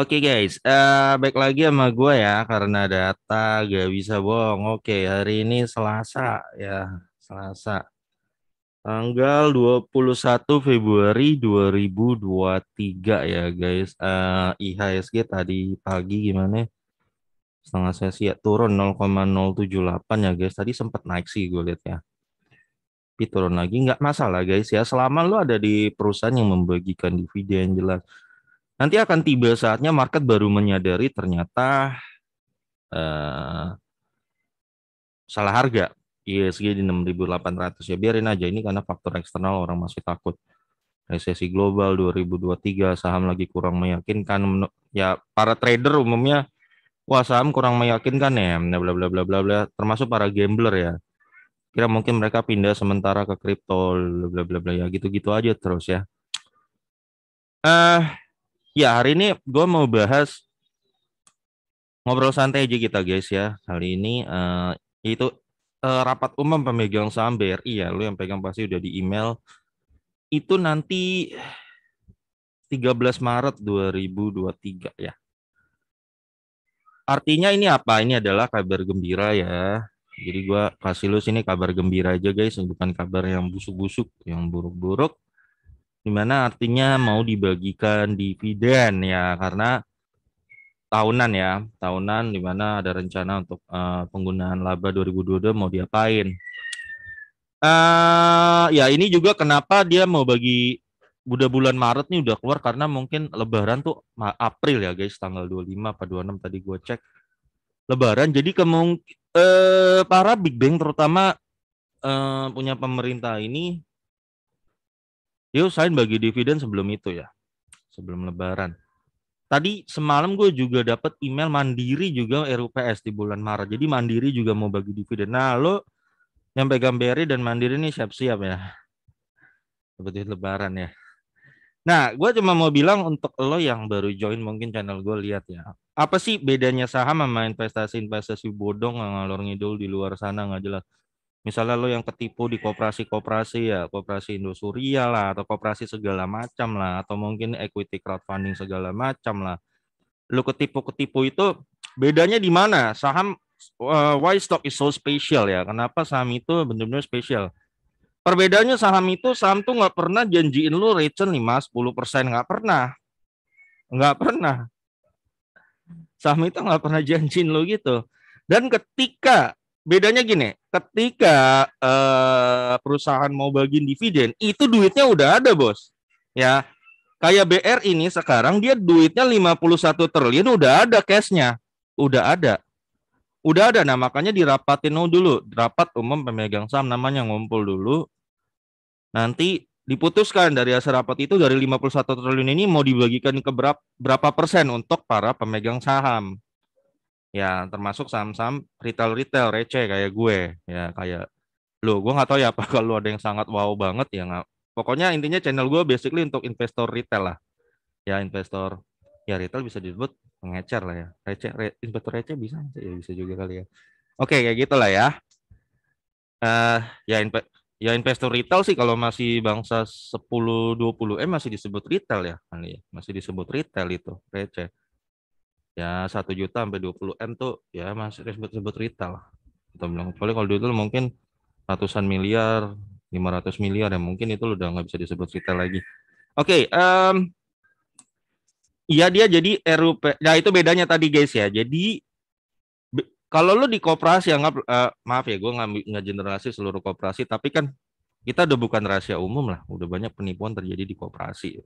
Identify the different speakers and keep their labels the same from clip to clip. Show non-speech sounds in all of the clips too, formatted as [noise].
Speaker 1: Oke okay guys, uh, back lagi sama gue ya karena data gak bisa bohong. Oke, okay, hari ini Selasa ya, Selasa. Tanggal 21 Februari 2023 ya guys. Uh, eh, IHSG tadi pagi gimana? Setengah sesi ya turun 0,078 ya guys. Tadi sempat naik sih gue lihat ya. Tapi turun lagi nggak masalah guys ya. Selama lu ada di perusahaan yang membagikan dividen jelas Nanti akan tiba saatnya market baru menyadari ternyata uh, salah harga ISG iya, di 6.800 ya biarin aja ini karena faktor eksternal orang masih takut resesi global 2023 saham lagi kurang meyakinkan ya para trader umumnya wah saham kurang meyakinkan ya bla bla bla bla bla termasuk para gambler ya kira mungkin mereka pindah sementara ke kripto bla bla bla ya gitu-gitu aja terus ya eh uh, Ya, hari ini gue mau bahas ngobrol santai aja kita guys ya. Kali ini uh, itu uh, rapat umum pemegang saham BRI ya. Lu yang pegang pasti udah di email. Itu nanti 13 Maret 2023 ya. Artinya ini apa? Ini adalah kabar gembira ya. Jadi gue kasih lu sini kabar gembira aja guys, bukan kabar yang busuk-busuk, yang buruk-buruk dimana artinya mau dibagikan dividen ya karena tahunan ya tahunan dimana ada rencana untuk uh, penggunaan laba 2022 mau diapain uh, ya ini juga kenapa dia mau bagi udah bulan Maret nih udah keluar karena mungkin lebaran tuh April ya guys tanggal 25 atau 26 tadi gue cek lebaran jadi kemung eh, para big bank terutama eh, punya pemerintah ini Yo, sign bagi dividen sebelum itu ya, sebelum lebaran. Tadi semalam gue juga dapat email Mandiri juga RUPS di bulan Maret. Jadi Mandiri juga mau bagi dividen. Nah lo yang pegang BRI dan Mandiri ini siap-siap ya. Seperti lebaran ya. Nah, gue cuma mau bilang untuk lo yang baru join mungkin channel gue lihat ya. Apa sih bedanya saham sama investasi-investasi bodong ngalor ngidul di luar sana nggak jelas? misalnya lo yang ketipu di koperasi-koperasi ya koperasi Indosuria lah atau koperasi segala macam lah atau mungkin equity crowdfunding segala macam lah lo ketipu-ketipu itu bedanya di mana saham uh, why stock is so special ya kenapa saham itu benar-benar special? perbedaannya saham itu saham tuh nggak pernah janjiin lo return 5 10 persen nggak pernah nggak pernah saham itu nggak pernah janjiin lo gitu dan ketika bedanya gini, ketika uh, perusahaan mau bagiin dividen, itu duitnya udah ada, Bos. Ya. Kayak BR ini sekarang dia duitnya 51 triliun udah ada cashnya udah ada. Udah ada nah makanya dirapatin dulu, rapat umum pemegang saham namanya ngumpul dulu. Nanti diputuskan dari hasil rapat itu dari 51 triliun ini mau dibagikan ke berapa, berapa persen untuk para pemegang saham ya termasuk saham-saham retail-retail receh kayak gue ya kayak lo gue nggak tahu ya [laughs] apa kalau ada yang sangat wow banget ya nggak pokoknya intinya channel gue basically untuk investor retail lah ya investor ya retail bisa disebut pengecer lah ya receh re, investor receh bisa ya bisa juga kali ya oke kayak gitulah ya uh, ya invest ya investor retail sih kalau masih bangsa 10 20 m eh, masih disebut retail ya ya masih disebut retail itu receh ya satu juta sampai 20 m tuh ya masih disebut sebut retail kita bilang kecuali kalau dulu mungkin ratusan miliar 500 miliar ya mungkin itu udah nggak bisa disebut retail lagi oke okay, um, Iya dia jadi RUP. Nah itu bedanya tadi guys ya. Jadi kalau lu di koperasi anggap uh, maaf ya gue nggak generasi seluruh koperasi tapi kan kita udah bukan rahasia umum lah. Udah banyak penipuan terjadi di koperasi.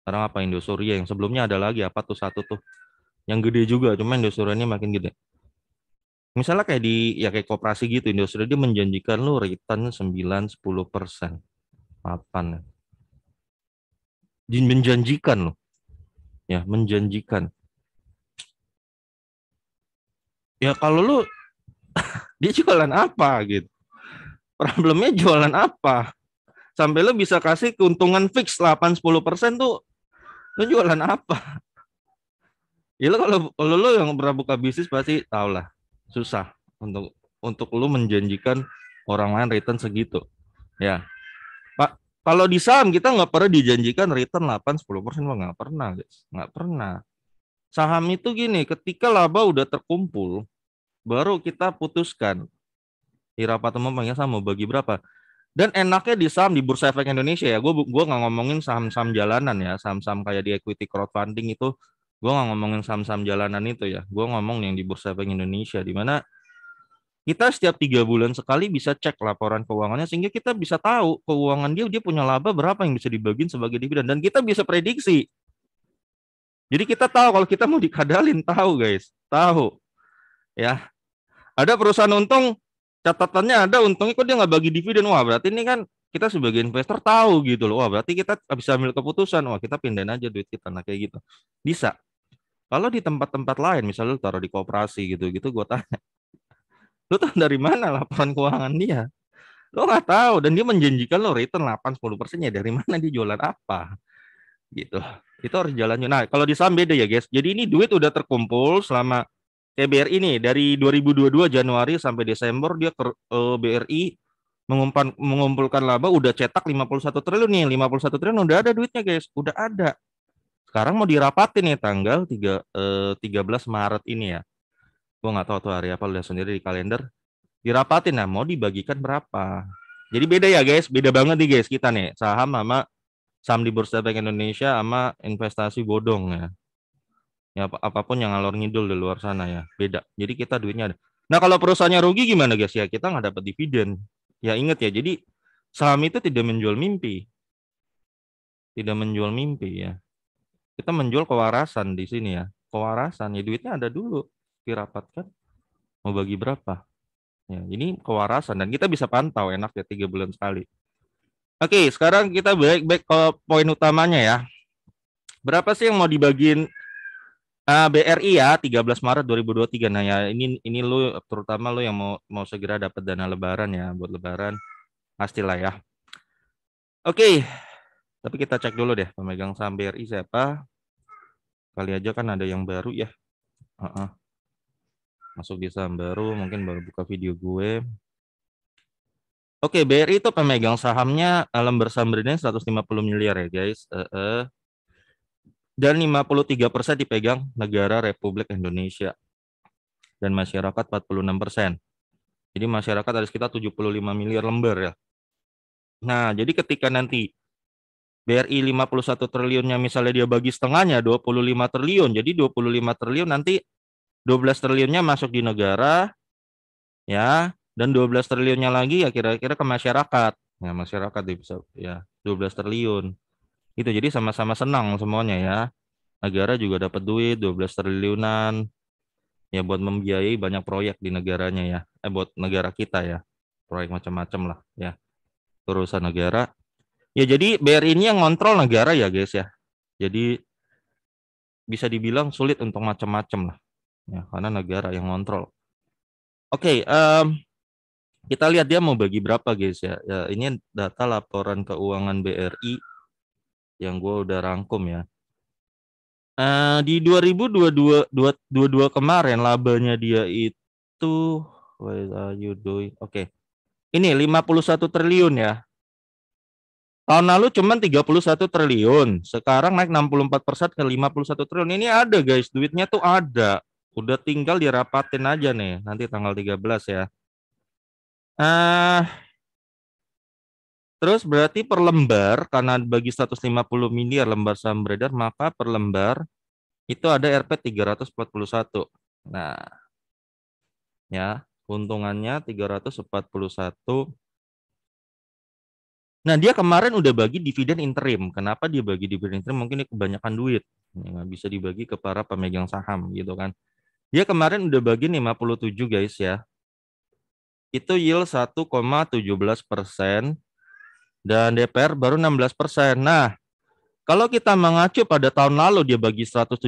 Speaker 1: Sekarang apa Indosuria yang sebelumnya ada lagi apa tuh satu tuh yang gede juga cuman industrinya makin gede misalnya kayak di ya kayak koperasi gitu industri dia menjanjikan lu return sembilan sepuluh persen ya? dia menjanjikan loh ya menjanjikan ya kalau lo [laughs] dia jualan apa gitu problemnya jualan apa sampai lo bisa kasih keuntungan fix delapan sepuluh persen tuh lu jualan apa Iya lo kalau kalau lo yang pernah buka bisnis pasti tau lah susah untuk untuk lo menjanjikan orang lain return segitu. Ya. Pak, kalau di saham kita nggak pernah dijanjikan return 8 10 persen nggak pernah guys, nggak pernah. Saham itu gini, ketika laba udah terkumpul, baru kita putuskan. Di rapat teman panggil sama bagi berapa. Dan enaknya di saham di Bursa Efek Indonesia ya, gue gue nggak ngomongin saham-saham jalanan ya, saham-saham kayak di equity crowdfunding itu gue nggak ngomongin saham-saham jalanan itu ya gue ngomong yang di bursa efek Indonesia di mana kita setiap tiga bulan sekali bisa cek laporan keuangannya sehingga kita bisa tahu keuangan dia dia punya laba berapa yang bisa dibagiin sebagai dividen dan kita bisa prediksi jadi kita tahu kalau kita mau dikadalin tahu guys tahu ya ada perusahaan untung catatannya ada untungnya kok dia nggak bagi dividen wah berarti ini kan kita sebagai investor tahu gitu loh wah berarti kita bisa ambil keputusan wah kita pindahin aja duit kita nah kayak gitu bisa kalau di tempat-tempat lain, misalnya lu taruh di koperasi gitu-gitu, gue tanya, [laughs] lu tahu dari mana laporan keuangan dia? Lo nggak tahu, dan dia menjanjikan lo return 8-10 persennya. Dari mana dia jualan apa? Gitu. Itu harus jalannya. Nah, kalau di saham beda ya guys. Jadi ini duit udah terkumpul selama kayak BRI Dari 2022 Januari sampai Desember dia ke eh, BRI mengumpan, mengumpulkan laba udah cetak 51 triliun nih. 51 triliun udah ada duitnya guys. Udah ada sekarang mau dirapatin nih tanggal 3 eh, 13 Maret ini ya. Gue nggak tahu tuh hari apa lihat sendiri di kalender. Dirapatin nah mau dibagikan berapa. Jadi beda ya guys, beda banget nih guys kita nih saham sama saham di Bursa Efek Indonesia sama investasi bodong ya. Ya ap apapun yang alur ngidul di luar sana ya, beda. Jadi kita duitnya ada. Nah kalau perusahaannya rugi gimana guys ya kita nggak dapat dividen. Ya ingat ya, jadi saham itu tidak menjual mimpi, tidak menjual mimpi ya kita menjual kewarasan di sini ya. Kewarasan ya duitnya ada dulu dirapatkan mau bagi berapa. Ya, ini kewarasan dan kita bisa pantau enak ya tiga bulan sekali. Oke, sekarang kita baik-baik ke poin utamanya ya. Berapa sih yang mau dibagiin uh, eh, BRI ya 13 Maret 2023. Nah ya ini ini lu terutama lu yang mau mau segera dapat dana lebaran ya buat lebaran pastilah ya. Oke, tapi kita cek dulu deh pemegang saham BRI siapa. Kali aja kan ada yang baru ya. Uh -uh. Masuk di saham baru, mungkin baru buka video gue. Oke, BRI itu pemegang sahamnya eh, alam saham berdiri 150 miliar ya guys. Uh -uh. Dan 53 persen dipegang negara Republik Indonesia. Dan masyarakat 46 persen. Jadi masyarakat ada sekitar 75 miliar lembar ya. Nah, jadi ketika nanti BRI 51 triliunnya misalnya dia bagi setengahnya 25 triliun. Jadi 25 triliun nanti 12 triliunnya masuk di negara ya dan 12 triliunnya lagi ya kira-kira ke masyarakat. Ya masyarakat bisa ya 12 triliun. Itu jadi sama-sama senang semuanya ya. Negara juga dapat duit 12 triliunan ya buat membiayai banyak proyek di negaranya ya. Eh buat negara kita ya. Proyek macam-macam lah ya. Urusan negara Ya jadi BRI ini yang ngontrol negara ya guys ya. Jadi bisa dibilang sulit untuk macam-macam lah. Ya, karena negara yang ngontrol. Oke, okay, um, kita lihat dia mau bagi berapa guys ya. ya ini data laporan keuangan BRI yang gue udah rangkum ya. Uh, di 2022 22 kemarin labanya dia itu what are you doing? Oke. Okay. Ini 51 triliun ya Tahun lalu cuma 31 triliun, sekarang naik 64 persen ke 51 triliun. Ini ada guys, duitnya tuh ada. Udah tinggal dirapatin aja nih, nanti tanggal 13 ya. Uh, terus berarti per lembar, karena bagi 150 miliar lembar saham beredar, maka per lembar itu ada RP 341. Nah, ya, keuntungannya 341 Nah, dia kemarin udah bagi dividen interim. Kenapa dia bagi dividen interim? Mungkin dia kebanyakan duit. Ya, bisa dibagi ke para pemegang saham gitu kan. Dia kemarin udah bagi 57 guys ya. Itu yield 1,17 persen. Dan DPR baru 16 persen. Nah, kalau kita mengacu pada tahun lalu dia bagi 174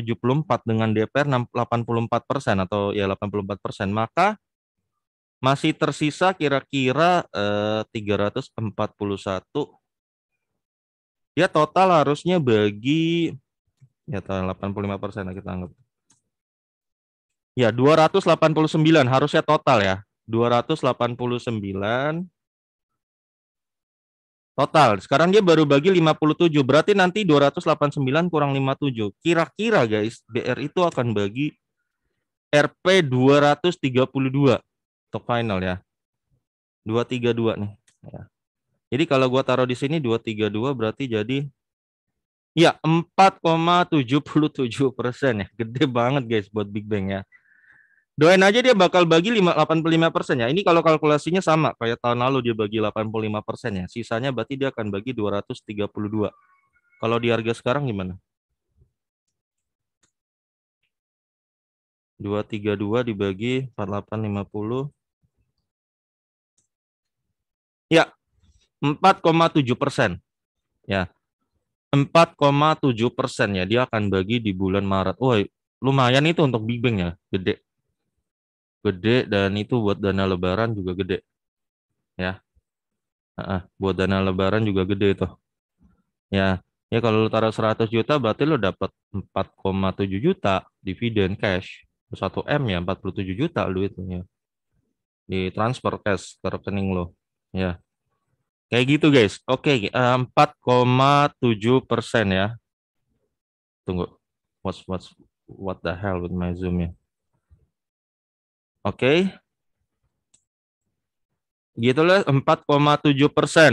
Speaker 1: dengan DPR 84 persen atau ya 84 persen, maka masih tersisa kira-kira eh, 341. Ya total harusnya bagi ya 85 persen kita anggap. Ya 289 harusnya total ya. 289 total. Sekarang dia baru bagi 57. Berarti nanti 289 kurang 57. Kira-kira guys, BR itu akan bagi RP 232 top final ya. 232 nih. Ya. Jadi kalau gua taruh di sini 232 berarti jadi ya 4,77 persen ya. Gede banget guys buat Big Bang ya. Doain aja dia bakal bagi 85 persen ya. Ini kalau kalkulasinya sama kayak tahun lalu dia bagi 85 persen ya. Sisanya berarti dia akan bagi 232. Kalau di harga sekarang gimana? 232 dibagi 4850 Ya, 4,7 persen. Ya, 4,7 persen ya dia akan bagi di bulan Maret. Oh, lumayan itu untuk Big Bang ya, gede. Gede dan itu buat dana lebaran juga gede. Ya. Uh, buat dana lebaran juga gede itu. Ya, ya kalau lu taruh 100 juta berarti lu dapat 4,7 juta dividen cash. 1 M ya 47 juta duitnya. itu ya. Di transfer cash ke rekening lo. Ya. Kayak gitu guys. Oke, eh, okay, tujuh persen ya. Tunggu. What's, what's, what the hell with my Zoom ya? Oke. Okay. Gitu koma 4,7 persen.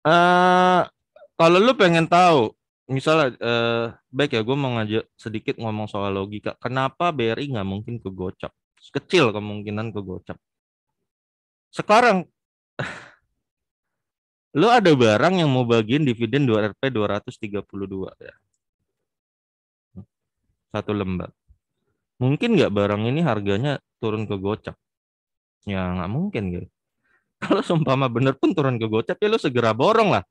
Speaker 1: Uh, kalau lu pengen tahu, misalnya uh, baik ya, gue mau ngajak sedikit ngomong soal logika. Kenapa BRI nggak mungkin kegocok? kecil kemungkinan ke gocap. Sekarang lo [laughs] ada barang yang mau bagiin dividen 2 Rp 232 ya. Satu lembar. Mungkin nggak barang ini harganya turun ke gocap? Ya nggak mungkin gitu. [laughs] Kalau sumpama bener pun turun ke gocap ya lo segera borong lah.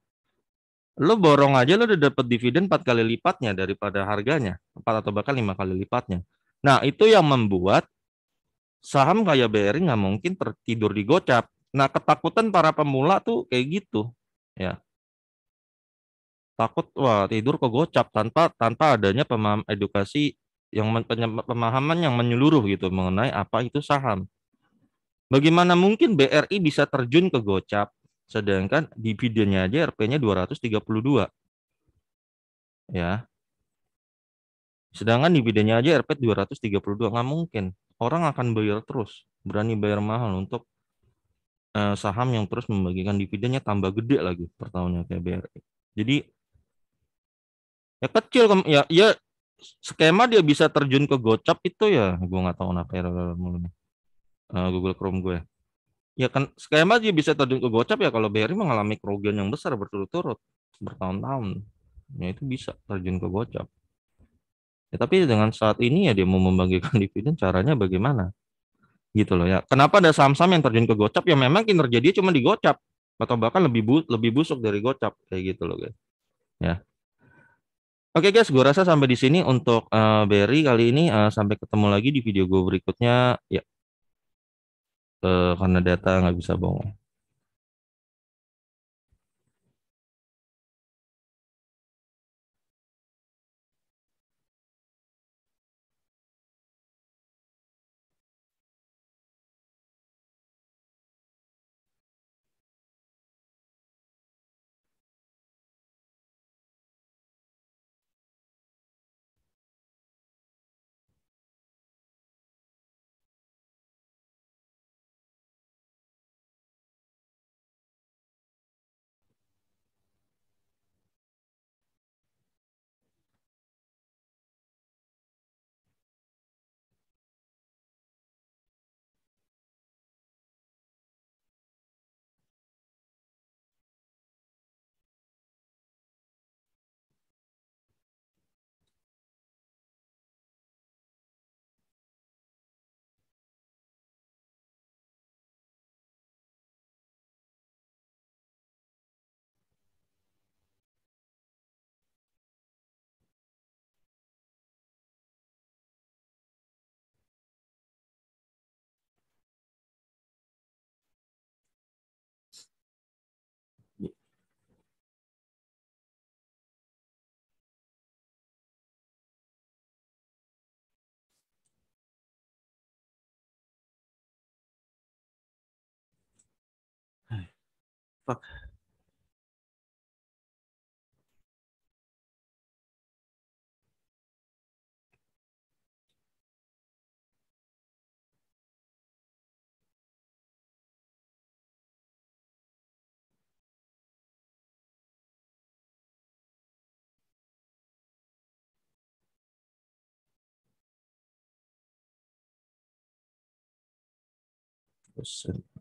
Speaker 1: Lo borong aja lo udah dapat dividen 4 kali lipatnya daripada harganya. 4 atau bahkan 5 kali lipatnya. Nah itu yang membuat saham kayak BRI nggak mungkin tertidur di gocap. Nah, ketakutan para pemula tuh kayak gitu, ya. Takut wah tidur ke gocap tanpa tanpa adanya pemaham edukasi yang pemahaman yang menyeluruh gitu mengenai apa itu saham. Bagaimana mungkin BRI bisa terjun ke gocap sedangkan dividennya aja RP-nya 232. Ya. Sedangkan dividennya aja RP 232 nggak mungkin orang akan bayar terus, berani bayar mahal untuk uh, saham yang terus membagikan dividennya tambah gede lagi per tahunnya kayak BRI. E. Jadi ya kecil ya ya skema dia bisa terjun ke gocap itu ya gue nggak tahu apa error mulu eh, Google Chrome gue ya. ya kan skema dia bisa terjun ke gocap ya kalau BRI e mengalami kerugian yang besar berturut-turut bertahun-tahun ya itu bisa terjun ke gocap Ya, tapi dengan saat ini ya dia mau membagikan [laughs] dividen caranya bagaimana? Gitu loh ya. Kenapa ada saham-saham yang terjun ke gocap? Ya memang kinerja dia cuma digocap atau bahkan lebih bu lebih busuk dari gocap kayak gitu loh guys. Ya. Oke okay guys, gue rasa sampai di sini untuk uh, eh, Berry kali ini. Uh, sampai ketemu lagi di video gue berikutnya. Ya, uh, karena data nggak bisa bohong. طب بس